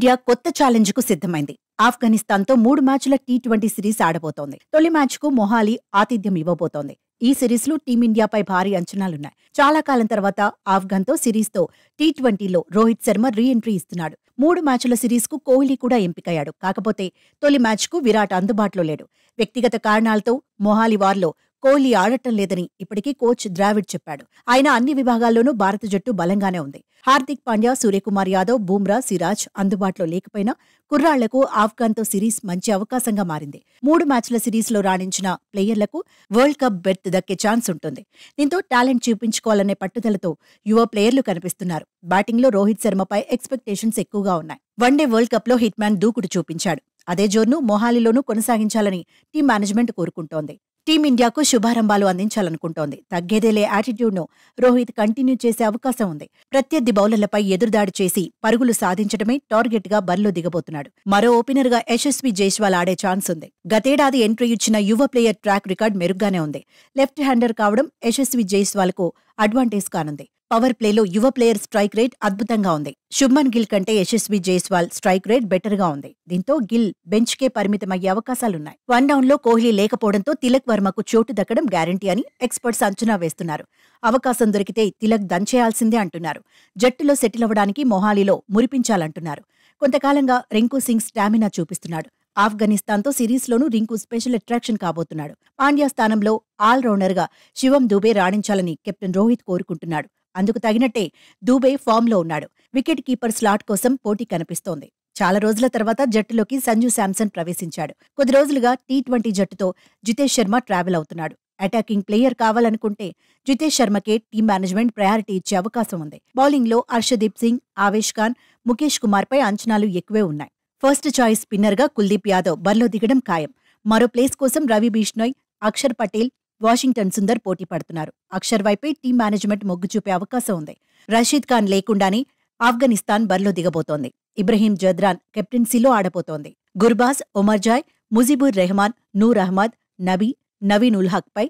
India కొత్త challenge కు సిద్ధమైంది ఆఫ్ఘనిస్తాన్తో మూడు మ్యాచ్ల టీ ట్వంటీ సిరీస్ ఆడబోతోంది తొలి మ్యాచ్ కు మొహాలి ఆతిథ్యం ఇవ్వబోతోంది ఈ సిరీస్ లో టీమిండియాపై భారీ అంచనాలున్నాయి చాలా కాలం తర్వాత ఆఫ్ఘన్తో తో టీ ట్వంటీలో రోహిత్ శర్మ రీ ఎంట్రీ ఇస్తున్నాడు మూడు మ్యాచ్ల సిరీస్ కు కోహ్లీ కూడా ఎంపికయ్యాడు కాకపోతే తొలి మ్యాచ్ కు విరాట్ అందుబాటులో లేడు వ్యక్తిగత కారణాలతో మొహాలి వార్లో కోహ్లీ ఆడటం లేదని ఇప్పటికీ కోచ్ ద్రావిడ్ చెప్పాడు ఆయన అన్ని విభాగాల్లోనూ భారత జట్టు బలంగానే ఉంది హార్దిక్ పాండ్యా సూర్యకుమార్ యాదవ్ బూమ్రా సిరాజ్ అందుబాటులో లేకపోయినా కుర్రాళ్లకు ఆఫ్ఘాన్తో సిరీస్ మంచి అవకాశంగా మారింది మూడు మ్యాచ్ల సిరీస్లో రాణించిన ప్లేయర్లకు వరల్డ్ కప్ బెర్త్ దక్కే ఛాన్స్ ఉంటుంది దీంతో టాలెంట్ చూపించుకోవాలనే పట్టుదలతో యువ ప్లేయర్లు కనిపిస్తున్నారు బ్యాటింగ్లో రోహిత్ శర్మపై ఎక్స్పెక్టేషన్స్ ఎక్కువగా ఉన్నాయి వన్డే వరల్డ్ కప్లో హిట్ మ్యాన్ దూకుడు చూపించాడు అదే జోర్ను మొహాలిలోనూ కొనసాగించాలని టీం మేనేజ్మెంట్ కోరుకుంటోంది టీమిండియాకు శుభారంభాలు అందించాలనుకుంటోంది తగ్గేదేలే యాటిట్యూడ్ను రోహిత్ కంటిన్యూ చేసే అవకాశం ఉంది ప్రత్యర్థి బౌలర్లపై ఎదురుదాడి చేసి పరుగులు సాధించడమే టార్గెట్గా బరిలో దిగబోతున్నాడు మరో ఓపెనర్గా యశస్వి జైస్వాల్ ఆడే ఛాన్స్ ఉంది గతేడాది ఎంట్రీ ఇచ్చిన యువ ప్లేయర్ ట్రాక్ రికార్డ్ మెరుగ్గానే ఉంది లెఫ్ట్ హ్యాండర్ కావడం యశస్వి జైస్వాల్కు అడ్వాంటేజ్ కానుంది పవర్ ప్లేలో యువ ప్లేయర్ స్ట్రైక్ రేట్ అద్భుతంగా ఉంది శుభ్మన్ గిల్ కంటే Yashasvi Jaiswal strike rate better గా ఉంది దీంతో గిల్ బెంచ్ కే పరిమితమయ్యే అవకాశాలున్నాయి వన్ డౌన్ లో కోహ్లీ లేకపోవడంతో తిలక్ వర్మకు చోటు దక్కడం గ్యారంటీ అని ఎక్స్పర్ట్స్ అంచనా వేస్తున్నారు అవకాశం దొరికితే తిలక్ దంచేయాల్సిందే అంటున్నారు జట్టులో సెటిల్ అవ్వడానికి మొహాలీలో మురిపించాలంటున్నారు కొంతకాలంగా రింకు సింగ్ స్టామినా చూపిస్తున్నాడు ఆఫ్ఘనిస్తాన్తో సిరీస్లోనూ రింకు స్పెషల్ అట్రాక్షన్ కాబోతున్నాడు పాండ్యా స్థానంలో ఆల్రౌండర్గా శివం దూబే రాణించాలని కెప్టెన్ రోహిత్ కోరుకుంటున్నాడు అందుకు తగినట్టే దూబే ఫామ్లో ఉన్నాడు వికెట్ కీపర్ స్లాట్ కోసం పోటీ కనిపిస్తోంది చాలా రోజుల తర్వాత జట్టులోకి సంజు శాంసన్ ప్రవేశించాడు కొద్ది రోజులుగా టీ ట్వంటీ జట్టుతో జితేష్ శర్మ ట్రావెల్ అవుతున్నాడు అటాకింగ్ ప్లేయర్ కావాలనుకుంటే జితేష్ శర్మకే టీం మేనేజ్మెంట్ ప్రయారిటీ ఇచ్చే అవకాశం ఉంది బౌలింగ్లో అర్షదీప్ సింగ్ ఆవేష్ ఖాన్ ముఖేష్ కుమార్పై అంచనాలు ఎక్కువే ఉన్నాయి ఫస్ట్ చాయిస్ స్పిన్నర్గా కుల్దీప్ యాదవ్ బరిలో దిగడం ఖాయం మరో ప్లేస్ కోసం రవి బిష్నోయ్ అక్షర్ పటేల్ వాషింగ్టన్ సుందర్ పోటీ పడుతున్నారు అక్షర్ వైపే టీం మేనేజ్మెంట్ మొగ్గు చూపే అవకాశం ఉంది రషీద్ ఖాన్ లేకుండానే ఆఫ్ఘనిస్తాన్ బరిలో దిగబోతోంది ఇబ్రహీం జద్రాన్ కెప్టెన్సీలో ఆడబోతోంది గుర్బాజ్ ఒమర్జాయ్ ముజిబుర్ రెహమాన్ నూర్ అహ్మద్ నబీ నవీన్ ఉల్ హక్పై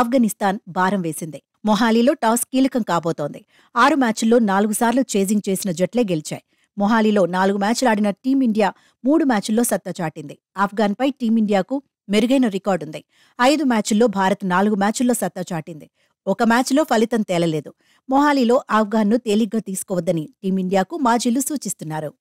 ఆఫ్ఘనిస్తాన్ భారం వేసింది మొహాలీలో టాస్ కీలకం కాబోతోంది ఆరు మ్యాచ్ల్లో నాలుగు సార్లు చేజింగ్ చేసిన జట్లే గెలిచాయి మొహాలీలో నాలుగు మ్యాచ్లు ఆడిన టీమిండియా మూడు మ్యాచ్ల్లో సత్తా చాటింది ఆఫ్ఘాన్పై టీమిండియాకు మెరుగైన రికార్డు ఉంది ఐదు మ్యాచుల్లో భారత్ నాలుగు మ్యాచుల్లో సత్తా చాటింది ఒక మ్యాచ్లో ఫలితం తేలలేదు మొహాలీలో ఆఫ్ఘాన్ను తేలిగ్గా తీసుకోవద్దని టీమిండియాకు మాజీలు సూచిస్తున్నారు